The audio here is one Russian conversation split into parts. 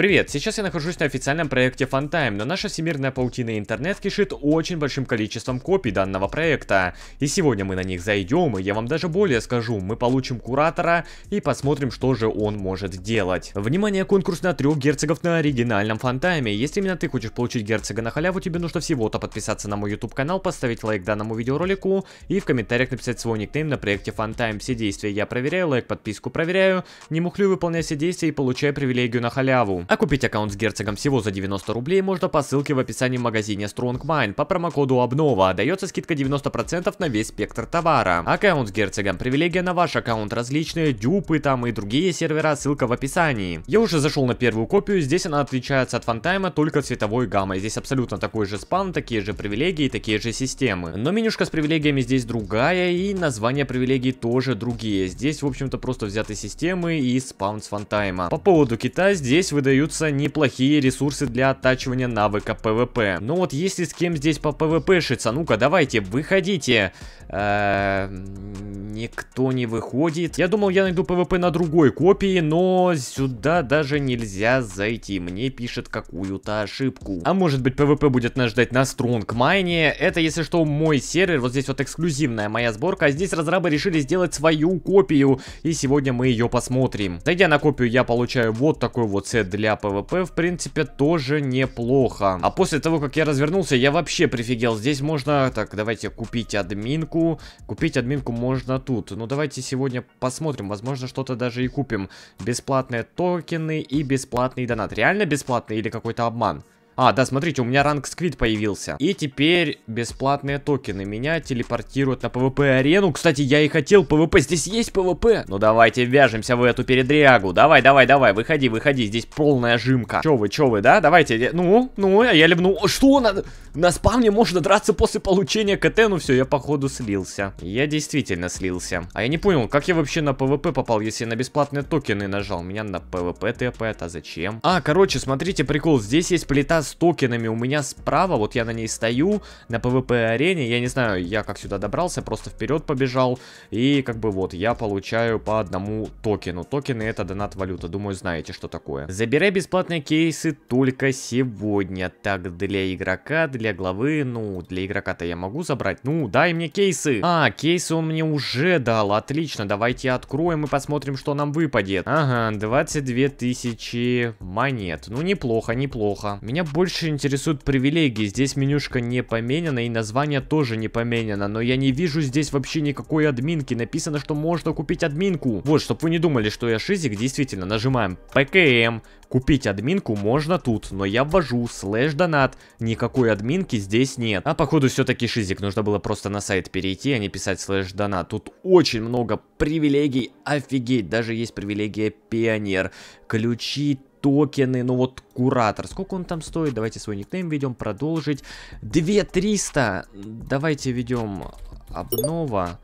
Привет, сейчас я нахожусь на официальном проекте FunTime, но наша всемирная паутина интернет кишит очень большим количеством копий данного проекта. И сегодня мы на них зайдем, и я вам даже более скажу, мы получим куратора и посмотрим, что же он может делать. Внимание, конкурс на трех герцогов на оригинальном Фантайме. Если именно ты хочешь получить герцога на халяву, тебе нужно всего-то подписаться на мой YouTube канал, поставить лайк данному видеоролику и в комментариях написать свой никнейм на проекте FunTime. Все действия я проверяю, лайк, подписку проверяю, не мухлю выполняя все действия и получаю привилегию на халяву. А купить аккаунт с герцогом всего за 90 рублей можно по ссылке в описании в магазине StrongMine по промокоду обнова. Дается скидка 90% на весь спектр товара. Аккаунт с герцогом, привилегия на ваш аккаунт различные, дюпы там и другие сервера, ссылка в описании. Я уже зашел на первую копию, здесь она отличается от фантайма только цветовой гаммой. Здесь абсолютно такой же спам, такие же привилегии, такие же системы. Но менюшка с привилегиями здесь другая и названия привилегий тоже другие. Здесь в общем-то просто взяты системы и спам с фантайма. По поводу Китая здесь выдают даются неплохие ресурсы для оттачивания навыка ПВП. Но ну вот если с кем здесь по ПВП шиться, ну-ка давайте, выходите. Эм, никто не выходит. Я думал, я найду ПВП на другой копии, но сюда даже нельзя зайти. Мне пишет какую-то ошибку. А может быть, ПВП будет нас ждать на Стронгмайне? Это, если что, мой сервер. Вот здесь вот эксклюзивная моя сборка. А здесь разрабы решили сделать свою копию. И сегодня мы ее посмотрим. Зайдя на копию, я получаю вот такой вот сет для ПВП. В принципе, тоже неплохо. А после того, как я развернулся, я вообще прифигел. Здесь можно... Так, давайте купить админку админку. Купить админку можно тут. но ну, давайте сегодня посмотрим. Возможно, что-то даже и купим. Бесплатные токены и бесплатный донат. Реально бесплатный или какой-то обман? А, да, смотрите, у меня ранг сквид появился. И теперь бесплатные токены меня телепортируют на ПВП-арену. Кстати, я и хотел ПВП. Здесь есть ПВП? Ну давайте вяжемся в эту передрягу. Давай, давай, давай, выходи, выходи. Здесь полная жимка. Чё вы, чё вы, да? Давайте, ну, ну, а я ливну. Что? На, на спавне можно драться после получения КТ? Ну все, я походу слился. Я действительно слился. А я не понял, как я вообще на ПВП попал, если я на бесплатные токены нажал? Меня на ПВП ТП, а зачем? А, короче, смотрите, прикол. Здесь есть плита с токенами у меня справа, вот я на ней стою, на PvP-арене, я не знаю, я как сюда добрался, просто вперед побежал, и как бы вот, я получаю по одному токену. Токены это донат валюта, думаю, знаете, что такое. Забирай бесплатные кейсы только сегодня, так, для игрока, для главы, ну, для игрока-то я могу забрать, ну, дай мне кейсы. А, кейсы он мне уже дал, отлично, давайте откроем и посмотрим, что нам выпадет. Ага, 22 тысячи монет, ну, неплохо, неплохо. Меня больше больше интересуют привилегии. Здесь менюшка не поменена и название тоже не поменено. Но я не вижу здесь вообще никакой админки. Написано, что можно купить админку. Вот, чтобы вы не думали, что я шизик, действительно, нажимаем ПКМ. Купить админку можно тут, но я ввожу слэш донат. Никакой админки здесь нет. А походу все-таки шизик. Нужно было просто на сайт перейти, а не писать слэш донат. Тут очень много привилегий. Офигеть, даже есть привилегия пионер. Ключи, токены, ну вот куратор. Сколько он там стоит? Давайте свой никнейм ведем, продолжить. 2300! Давайте ведем обнова.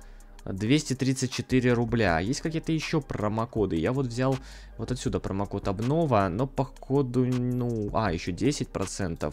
234 рубля. Есть какие-то еще промокоды? Я вот взял вот отсюда промокод обнова, но походу, ну... А, еще 10%.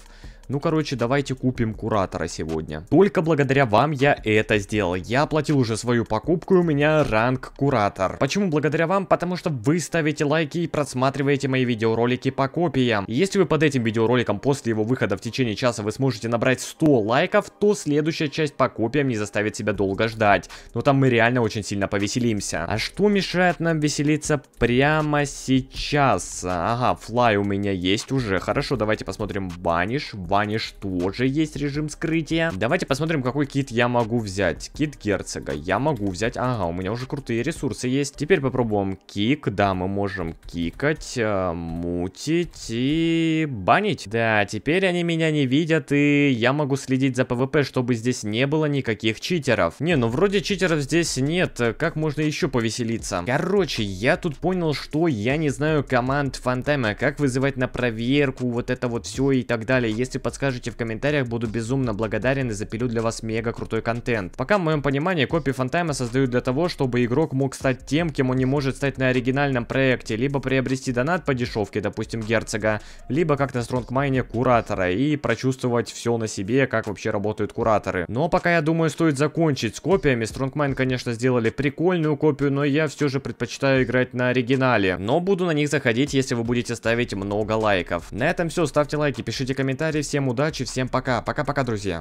Ну, короче, давайте купим Куратора сегодня. Только благодаря вам я это сделал. Я оплатил уже свою покупку, и у меня ранг Куратор. Почему благодаря вам? Потому что вы ставите лайки и просматриваете мои видеоролики по копиям. Если вы под этим видеороликом после его выхода в течение часа вы сможете набрать 100 лайков, то следующая часть по копиям не заставит себя долго ждать. Но ну, там мы реально очень сильно повеселимся. А что мешает нам веселиться прямо сейчас? Ага, флай у меня есть уже. Хорошо, давайте посмотрим ваниш. Ваниш тоже есть режим скрытия. Давайте посмотрим, какой кит я могу взять. Кит герцога я могу взять. Ага, у меня уже крутые ресурсы есть. Теперь попробуем кик. Да, мы можем кикать, э, мутить и банить. Да, теперь они меня не видят и я могу следить за ПВП, чтобы здесь не было никаких читеров. Не, ну вроде читеров здесь нет. Как можно еще повеселиться? Короче, я тут понял, что я не знаю команд Фантайма, как вызывать на проверку вот это вот все и так далее. Если подскажете в комментариях, буду безумно благодарен и запилю для вас мега крутой контент. Пока в моем понимании копии Фантайма создают для того, чтобы игрок мог стать тем, кем он не может стать на оригинальном проекте. Либо приобрести донат по дешевке, допустим, герцога, либо как на стронгмайне куратора и прочувствовать все на себе, как вообще работают кураторы. Но пока я думаю, стоит закончить с копиями. Стронгмайн, конечно, сделали прикольную копию, но я все же предпочитаю играть на оригинале. Но но буду на них заходить, если вы будете ставить много лайков. На этом все, ставьте лайки, пишите комментарии, всем удачи, всем пока, пока-пока, друзья.